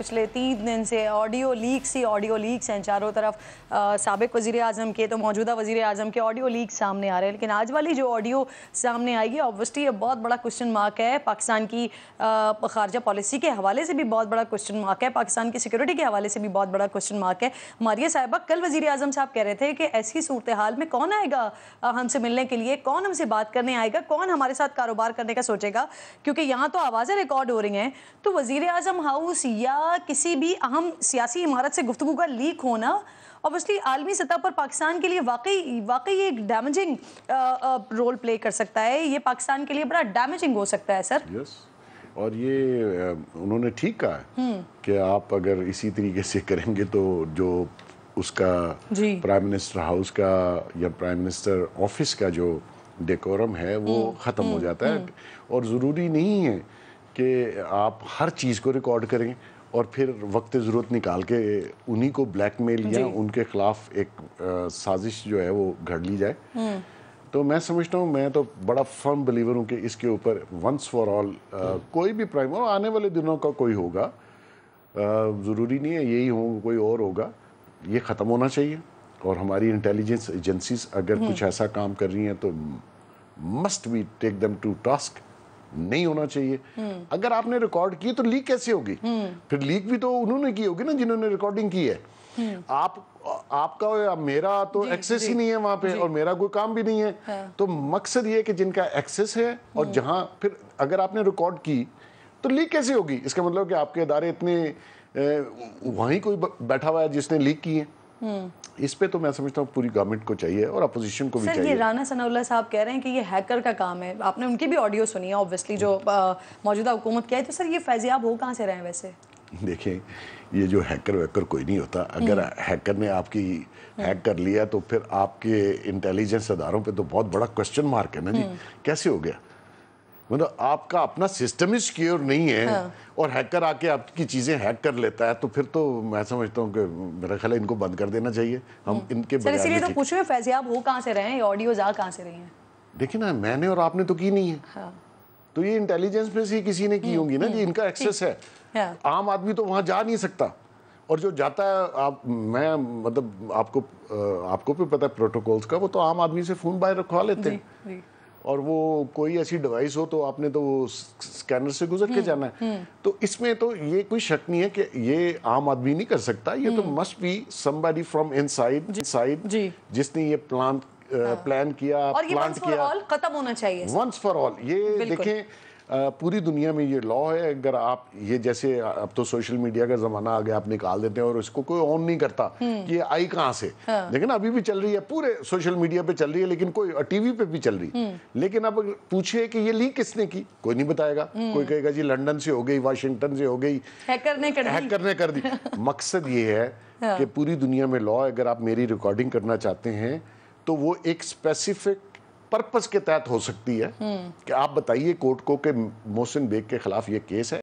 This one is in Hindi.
पिछले तीन दिन से ऑडियो लीक्स ही ऑडियो लीक्स हैं चारों तरफ सबक वजीर अजम के तो मौजूदा वज़ी अजम के ऑडियो लीक सामने आ रहे हैं लेकिन आज वाली जो ऑडियो सामने आई है ऑब्वियसली ये बहुत बड़ा क्वेश्चन मार्क है पाकिस्तान की खारजा पॉलिसी के हवाले से भी बहुत बड़ा क्वेश्चन मार्क है पाकिस्तान की सिक्योरिटी के हवाले से भी बहुत बड़ा क्वेश्चन मार्क है मारिया साहबा कल वज़ी अजम साहब कह रहे थे कि ऐसी सूरत हाल में कौन आएगा हमसे मिलने के लिए कौन हमसे बात करने आएगा कौन हमारे साथ कारोबार करने का सोचेगा क्योंकि यहाँ तो आवाज़ें रिकॉर्ड हो रही हैं तो वजीर अजम हाउस या किसी भी अहम सियासी इमारत से गुफ्तु का लीक होना ऑब्वियसली आलमी सतह पर पाकिस्तान के लिए वाकई वाकई एक डैमेजिंग रोल प्ले कर सकता है ये पाकिस्तान के लिए बड़ा डैमेजिंग हो सकता है सर yes. और ये उन्होंने ठीक कहा है हम्म। कि आप अगर इसी तरीके से करेंगे तो जो उसका प्राइम मिनिस्टर हाउस का या प्राइम मिनिस्टर ऑफिस का जो डेकोरम है वो हम्म। ख़त्म हो हम्म। जाता है और ज़रूरी नहीं है कि आप हर चीज़ को रिकॉर्ड करें और फिर वक्त ज़रूरत निकाल के उन्हीं को ब्लैकमेल या उनके ख़िलाफ़ एक आ, साजिश जो है वो घड़ ली जाए हम्म। तो मैं समझता हूँ मैं तो बड़ा फर्म बिलीवर हूँ कि इसके ऊपर वंस फॉर ऑल कोई भी प्राइम और आने वाले दिनों का कोई होगा ज़रूरी नहीं है यही हो कोई और होगा ये ख़त्म होना चाहिए और हमारी इंटेलिजेंस एजेंसीज अगर हम्म। कुछ ऐसा काम कर रही हैं तो must be take them to task नहीं होना चाहिए अगर आपने रिकॉर्ड की तो लीक कैसे होगी फिर लीक भी तो उन्होंने की होगी ना जिन्होंने रिकॉर्डिंग की है आप आपका या मेरा तो एक्सेस ही नहीं है वहां पे और मेरा कोई काम भी नहीं है हाँ। तो मकसद ये कि जिनका एक्सेस है और हम्म। जहां फिर अगर आपने रिकॉर्ड की तो लीक कैसे होगी इसका मतलब कि आपके अदारे इतने वहीं कोई बैठा हुआ है जिसने लीक की है हम्म। इस पे तो मैं समझता हूँ पूरी गवर्नमेंट को चाहिए और अपोजिशन को भी सर, चाहिए ये राना सनाउल्ला साहब कह रहे हैं कि ये हैकर का काम है आपने उनकी भी ऑडियो सुनी है ऑब्वियसली जो हम्म। मौजूदा हुकूमत क्या है तो सर ये फैजियाब हो कहाँ से रहे हैं वैसे देखें ये जो हैकर वैकर कोई नहीं होता अगर हैकर हम्म। ने आपकी हैक कर लिया तो फिर आपके इंटेलिजेंस अदारों पे तो बहुत बड़ा क्वेश्चन मार्क है ना जी कैसे हो गया मतलब आपका अपना सिस्टम ही सिक्योर नहीं है हाँ। और हैकर आके आपकी चीज़ें हैक कर लेता है तो फिर तो मैं समझता हूँ कि मेरा ख्याल इनको बंद कर देना चाहिए हम हम्म। इनके इसीलिए तो पूछो फैजी आप हो कहाँ से रहे हैं ऑडियोज आ कहाँ से रहे हैं देखिए ना मैंने और आपने तो की नहीं है हाँ। तो ये इंटेलिजेंस में से किसी ने की हम्म, होंगी ना जी हम्म, इनका एक्सेस है हाँ। आम आदमी तो वहाँ जा नहीं सकता और जो जाता है आप मैं मतलब आपको आपको भी पता है प्रोटोकॉल्स का वो तो आम आदमी से फ़ोन बाहर रखवा लेते हैं और वो कोई ऐसी डिवाइस हो तो आपने तो वो स्कैनर से गुजर के हम्म, जाना है हम्म। तो इसमें तो ये कोई शक नहीं है कि ये आम आदमी नहीं कर सकता ये तो must be somebody from inside side जिसने ये प्लान uh, हाँ। प्लान किया और प्लांट किया खत्म होना चाहिए वंस फॉर ऑल ये देखें पूरी दुनिया में ये लॉ है अगर आप ये जैसे अब तो सोशल मीडिया का ज़माना आ गया आप निकाल देते हैं और इसको कोई ऑन नहीं करता हम्म। कि ये आई कहाँ से हाँ। लेकिन अभी भी चल रही है पूरे सोशल मीडिया पे चल रही है लेकिन कोई टीवी पे भी चल रही है हम्म। लेकिन अब पूछे कि ये लीक किसने की कोई नहीं बताएगा हम्म। कोई कहेगा जी लंडन से हो गई वाशिंगटन से हो गई कर हैकर ने कर दी मकसद ये है हाँ। कि पूरी दुनिया में लॉ अगर आप मेरी रिकॉर्डिंग करना चाहते हैं तो वो एक स्पेसिफिक पर्पस के तहत हो सकती है हम्म। कि आप बताइए कोर्ट को कि मोहसिन बेग के खिलाफ ये केस है